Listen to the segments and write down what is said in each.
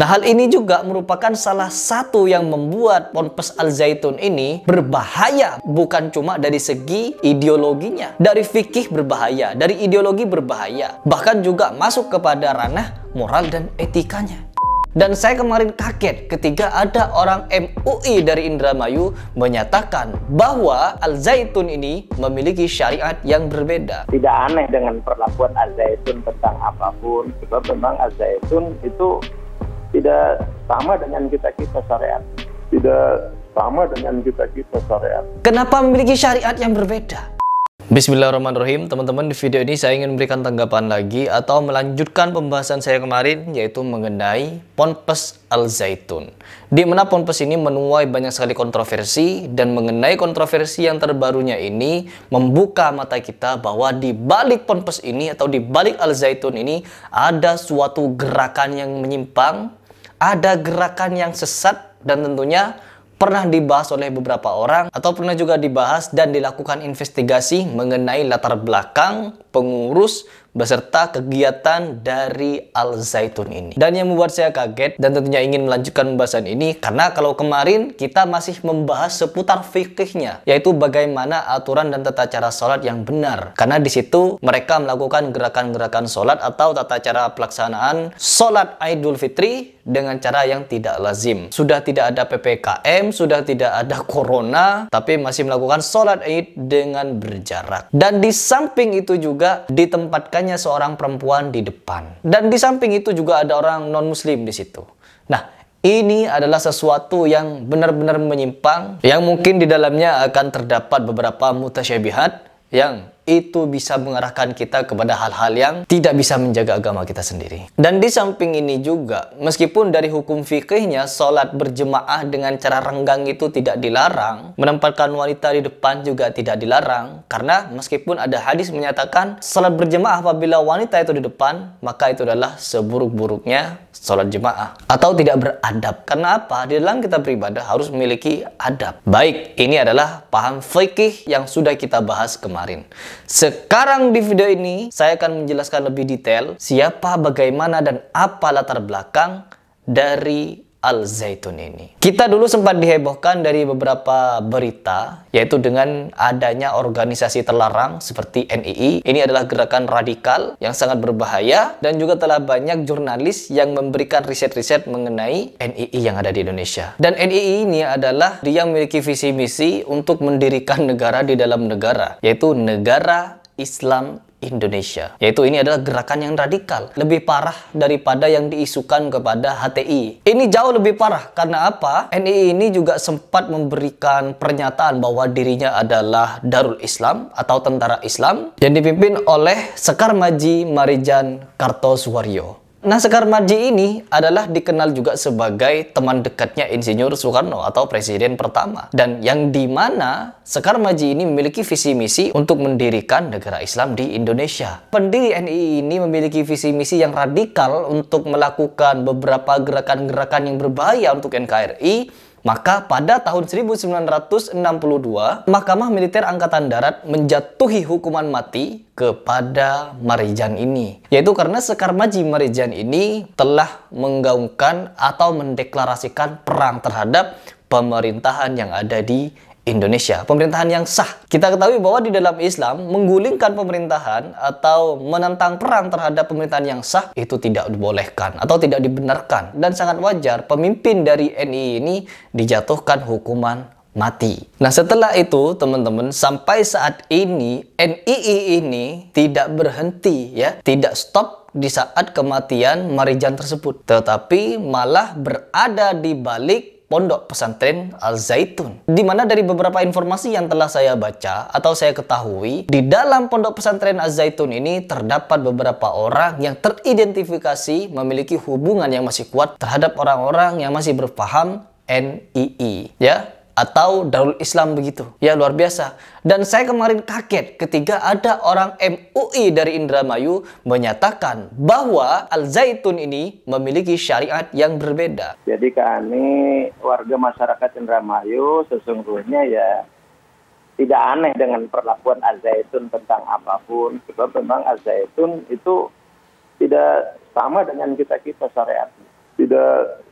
Nah hal ini juga merupakan salah satu yang membuat Ponpes Al Zaitun ini berbahaya bukan cuma dari segi ideologinya. Dari fikih berbahaya, dari ideologi berbahaya. Bahkan juga masuk kepada ranah moral dan etikanya. Dan saya kemarin kaget ketika ada orang MUI dari Indramayu menyatakan bahwa Al-Zaitun ini memiliki syariat yang berbeda. Tidak aneh dengan perlakuan Al-Zaitun tentang apapun, sebab memang Al-Zaitun itu tidak sama dengan kita kita syariat, tidak sama dengan kita kita syariat. Kenapa memiliki syariat yang berbeda? Bismillahirrahmanirrahim, teman-teman di video ini saya ingin memberikan tanggapan lagi atau melanjutkan pembahasan saya kemarin yaitu mengenai ponpes al-zaitun. Di mana ponpes ini menuai banyak sekali kontroversi dan mengenai kontroversi yang terbarunya ini membuka mata kita bahwa di balik ponpes ini atau di balik al-zaitun ini ada suatu gerakan yang menyimpang ada gerakan yang sesat dan tentunya pernah dibahas oleh beberapa orang atau pernah juga dibahas dan dilakukan investigasi mengenai latar belakang pengurus beserta kegiatan dari Al Zaitun ini. Dan yang membuat saya kaget dan tentunya ingin melanjutkan pembahasan ini karena kalau kemarin kita masih membahas seputar fikihnya yaitu bagaimana aturan dan tata cara sholat yang benar. Karena di situ mereka melakukan gerakan-gerakan sholat atau tata cara pelaksanaan sholat Idul Fitri dengan cara yang tidak lazim. Sudah tidak ada PPKM, sudah tidak ada Corona, tapi masih melakukan sholat Id dengan berjarak. Dan di samping itu juga juga ditempatkannya seorang perempuan di depan. Dan di samping itu juga ada orang non-muslim di situ. Nah, ini adalah sesuatu yang benar-benar menyimpang yang mungkin di dalamnya akan terdapat beberapa mutasyabihat yang itu bisa mengarahkan kita kepada hal-hal yang tidak bisa menjaga agama kita sendiri. Dan di samping ini juga, meskipun dari hukum fikihnya salat berjemaah dengan cara renggang itu tidak dilarang, menempatkan wanita di depan juga tidak dilarang, karena meskipun ada hadis menyatakan salat berjemaah apabila wanita itu di depan, maka itu adalah seburuk-buruknya salat jemaah atau tidak beradab. Karena apa? Di dalam kita beribadah harus memiliki adab. Baik, ini adalah paham fikih yang sudah kita bahas kemarin. Sekarang di video ini saya akan menjelaskan lebih detail siapa, bagaimana, dan apa latar belakang dari Al-Zaitun ini. Kita dulu sempat dihebohkan dari beberapa berita, yaitu dengan adanya organisasi terlarang seperti NII. Ini adalah gerakan radikal yang sangat berbahaya dan juga telah banyak jurnalis yang memberikan riset-riset mengenai NII yang ada di Indonesia. Dan NII ini adalah dia memiliki visi misi untuk mendirikan negara di dalam negara, yaitu negara Islam Indonesia. Yaitu ini adalah gerakan yang radikal, lebih parah daripada yang diisukan kepada HTI. Ini jauh lebih parah karena apa? NII ini juga sempat memberikan pernyataan bahwa dirinya adalah Darul Islam atau Tentara Islam yang dipimpin oleh Sekar Maji Marijan Kartosuwaryo. Sekar Maji ini adalah dikenal juga sebagai teman dekatnya Insinyur Soekarno atau presiden pertama dan yang dimana Sekar Maji ini memiliki visi misi untuk mendirikan negara Islam di Indonesia. Pendiri NII ini memiliki visi misi yang radikal untuk melakukan beberapa gerakan-gerakan yang berbahaya untuk NKRI maka pada tahun 1962, Mahkamah Militer Angkatan Darat menjatuhi hukuman mati kepada Marijan ini. Yaitu karena Sekar Maji Marijan ini telah menggaungkan atau mendeklarasikan perang terhadap pemerintahan yang ada di Indonesia, pemerintahan yang sah. Kita ketahui bahwa di dalam Islam menggulingkan pemerintahan atau menentang perang terhadap pemerintahan yang sah itu tidak dibolehkan atau tidak dibenarkan dan sangat wajar pemimpin dari NI ini dijatuhkan hukuman mati. Nah setelah itu teman-teman sampai saat ini NII ini tidak berhenti ya, tidak stop di saat kematian Marijan tersebut, tetapi malah berada di balik Pondok Pesantren Al-Zaitun. Di mana dari beberapa informasi yang telah saya baca atau saya ketahui, di dalam Pondok Pesantren Al-Zaitun ini terdapat beberapa orang yang teridentifikasi memiliki hubungan yang masih kuat terhadap orang-orang yang masih berpaham NII. Ya, atau Darul Islam begitu. Ya luar biasa. Dan saya kemarin kaget ketika ada orang MUI dari Indramayu menyatakan bahwa Al Zaitun ini memiliki syariat yang berbeda. Jadi kami warga masyarakat Indramayu sesungguhnya ya tidak aneh dengan perlakuan Al Zaitun tentang apapun sebab memang Al Zaitun itu tidak sama dengan kita kita syariat. Tidak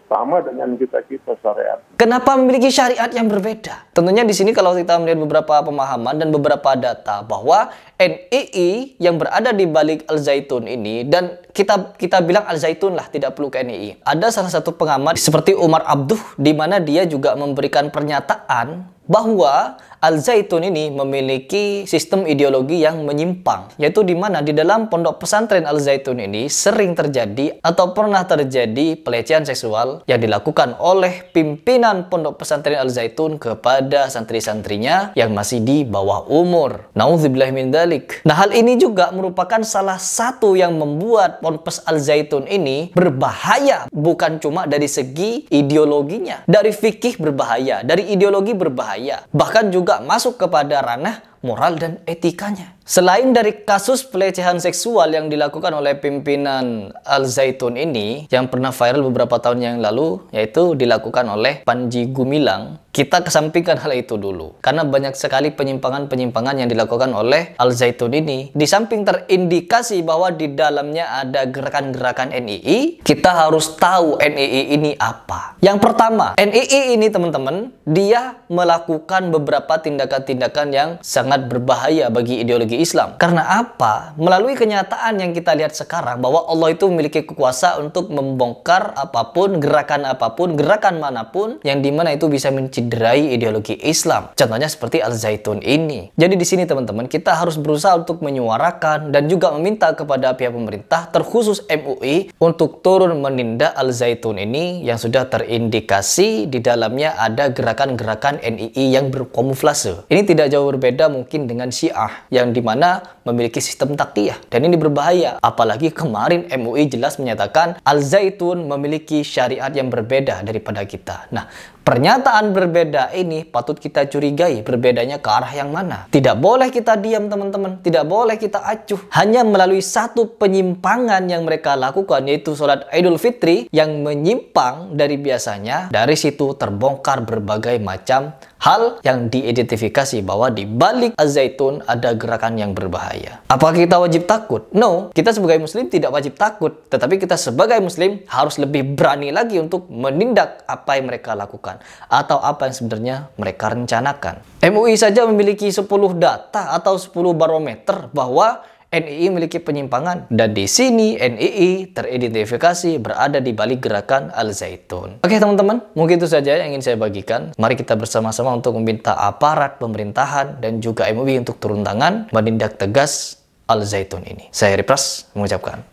sama dengan kita kita syariat. Kenapa memiliki syariat yang berbeda? Tentunya di sini kalau kita melihat beberapa pemahaman dan beberapa data bahwa NII yang berada di balik Al Zaitun ini dan kita kita bilang Al Zaitun lah tidak perlu ke NII. Ada salah satu pengamat seperti Umar Abduh di mana dia juga memberikan pernyataan bahwa Al-Zaitun ini memiliki sistem ideologi yang menyimpang, yaitu di mana di dalam pondok pesantren Al-Zaitun ini sering terjadi atau pernah terjadi pelecehan seksual yang dilakukan oleh pimpinan pondok pesantren Al-Zaitun kepada santri-santrinya yang masih di bawah umur. Nauzubillah min dalik. Nah, hal ini juga merupakan salah satu yang membuat ponpes Al-Zaitun ini berbahaya bukan cuma dari segi ideologinya, dari fikih berbahaya, dari ideologi berbahaya saya, bahkan juga masuk kepada ranah moral dan etikanya. Selain dari kasus pelecehan seksual yang dilakukan oleh pimpinan Al Zaitun ini yang pernah viral beberapa tahun yang lalu yaitu dilakukan oleh Panji Gumilang, kita kesampingkan hal itu dulu karena banyak sekali penyimpangan-penyimpangan yang dilakukan oleh Al Zaitun ini. Di samping terindikasi bahwa di dalamnya ada gerakan-gerakan NII, kita harus tahu NII ini apa. Yang pertama, NII ini teman-teman, dia melakukan beberapa tindakan-tindakan yang sangat berbahaya bagi ideologi Islam. Karena apa? Melalui kenyataan yang kita lihat sekarang bahwa Allah itu memiliki kekuasaan untuk membongkar apapun, gerakan apapun, gerakan manapun yang dimana itu bisa menciderai ideologi Islam. Contohnya seperti Al-Zaitun ini. Jadi di sini teman-teman kita harus berusaha untuk menyuarakan dan juga meminta kepada pihak pemerintah terkhusus MUI untuk turun menindak Al-Zaitun ini yang sudah terindikasi di dalamnya ada gerakan-gerakan NII yang berkomuflase. Ini tidak jauh berbeda mungkin dengan Syiah yang di mana memiliki sistem taktiyah dan ini berbahaya. Apalagi kemarin MUI jelas menyatakan Al-Zaitun memiliki syariat yang berbeda daripada kita. Nah, Pernyataan berbeda ini patut kita curigai berbedanya ke arah yang mana. Tidak boleh kita diam teman-teman, tidak boleh kita acuh. Hanya melalui satu penyimpangan yang mereka lakukan yaitu sholat Idul Fitri yang menyimpang dari biasanya. Dari situ terbongkar berbagai macam hal yang diidentifikasi bahwa di balik Al zaitun ada gerakan yang berbahaya bahaya. Apakah kita wajib takut? No, kita sebagai muslim tidak wajib takut, tetapi kita sebagai muslim harus lebih berani lagi untuk menindak apa yang mereka lakukan atau apa yang sebenarnya mereka rencanakan. MUI saja memiliki 10 data atau 10 barometer bahwa NII memiliki penyimpangan dan di sini NII teridentifikasi berada di balik gerakan Al-Zaitun. Oke teman-teman, mungkin itu saja yang ingin saya bagikan. Mari kita bersama-sama untuk meminta aparat pemerintahan dan juga MUI untuk turun tangan menindak tegas Al-Zaitun ini. Saya Ripras mengucapkan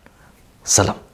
salam.